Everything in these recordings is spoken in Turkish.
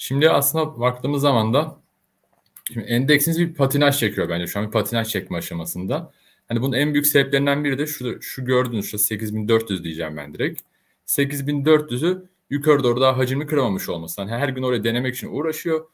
Şimdi aslında baktığımız zaman da şimdi endeksiniz bir patinaj çekiyor bence. Şu an bir patinaj çekme aşamasında. Hani bunun en büyük sebeplerinden biri de şu, şu gördüğünüz şu 8400 diyeceğim ben direkt. 8400'ü yukarı doğru daha hacimli kıramamış olması. Yani her gün oraya denemek için uğraşıyor.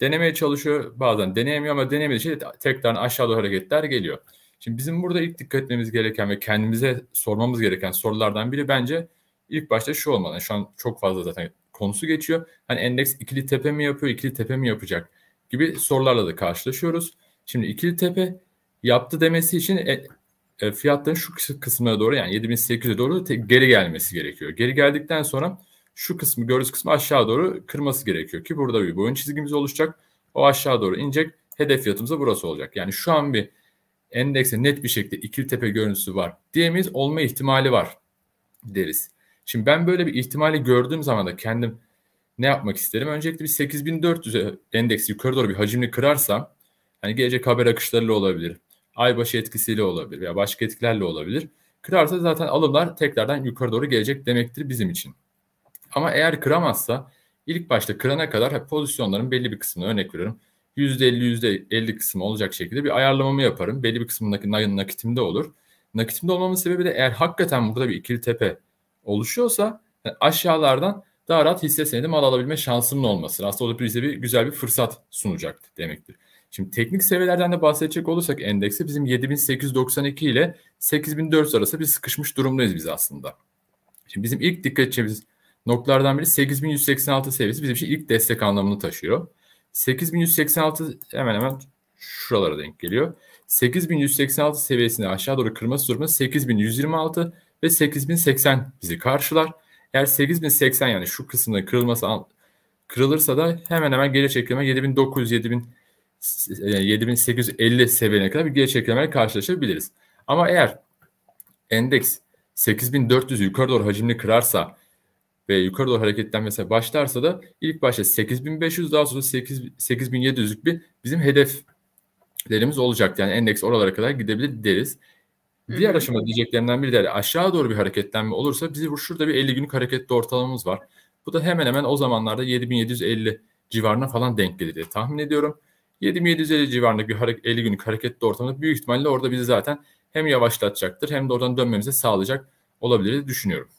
Denemeye çalışıyor. Bazen deneyemiyor ama denemediği için tekrar aşağı doğru hareketler geliyor. Şimdi bizim burada ilk dikkat etmemiz gereken ve kendimize sormamız gereken sorulardan biri bence ilk başta şu olmalı. Yani şu an çok fazla zaten konusu geçiyor. Hani endeks ikili tepe mi yapıyor, ikili tepe mi yapacak gibi sorularla da karşılaşıyoruz. Şimdi ikili tepe yaptı demesi için e, e, fiyatların şu kısmına doğru yani 7800'e doğru te- geri gelmesi gerekiyor. Geri geldikten sonra şu kısmı göğüs kısmı aşağı doğru kırması gerekiyor ki burada bir boyun çizgimiz oluşacak. O aşağı doğru inecek. Hedef fiyatımıza burası olacak. Yani şu an bir endekse net bir şekilde ikili tepe görüntüsü var diyemeyiz. Olma ihtimali var deriz. Şimdi ben böyle bir ihtimali gördüğüm zaman da kendim ne yapmak isterim? Öncelikle bir 8.400 endeks yukarı doğru bir hacimli kırarsam hani gelecek haber akışlarıyla olabilir. Aybaşı etkisiyle olabilir veya başka etkilerle olabilir. Kırarsa zaten alımlar tekrardan yukarı doğru gelecek demektir bizim için. Ama eğer kıramazsa ilk başta kırana kadar pozisyonların belli bir kısmını örnek veriyorum. %50 %50 kısmı olacak şekilde bir ayarlamamı yaparım. Belli bir kısmındaki nakitimde olur. Nakitimde olmamın sebebi de eğer hakikaten burada bir ikili tepe oluşuyorsa e, aşağılardan daha rahat hisse senedi mal alabilme şansımın olması aslında o da bize bir güzel bir fırsat sunacak demektir. Şimdi teknik seviyelerden de bahsedecek olursak endekse bizim 7892 ile 8400 arası bir sıkışmış durumdayız biz aslında. Şimdi bizim ilk dikkat edeceğimiz noktalardan biri 8186 seviyesi bizim için ilk destek anlamını taşıyor. 8186 hemen hemen şuralara denk geliyor. 8186 seviyesini aşağı doğru kırması durumda 8126 ve 8080 bizi karşılar. Eğer 8080 yani şu kısmının kırılması kırılırsa da hemen hemen geri çekilme 7900 7000 7850 seviyene kadar bir geri çekilmeyle karşılaşabiliriz. Ama eğer endeks 8400 yukarı doğru hacimli kırarsa ve yukarı doğru hareketlenmesine başlarsa da ilk başta 8500 daha sonra 8, 8700'lük bir bizim hedeflerimiz olacak. Yani endeks oralara kadar gidebilir deriz. Diğer aşama diyeceklerimden biri de hani aşağı doğru bir hareketlenme olursa bizi şurada bir 50 günlük hareketli ortalamamız var. Bu da hemen hemen o zamanlarda 7750 civarına falan denk gelir diye tahmin ediyorum. 7750 civarında bir hareket, 50 günlük hareketli ortamda büyük ihtimalle orada bizi zaten hem yavaşlatacaktır hem de oradan dönmemize sağlayacak olabilir diye düşünüyorum.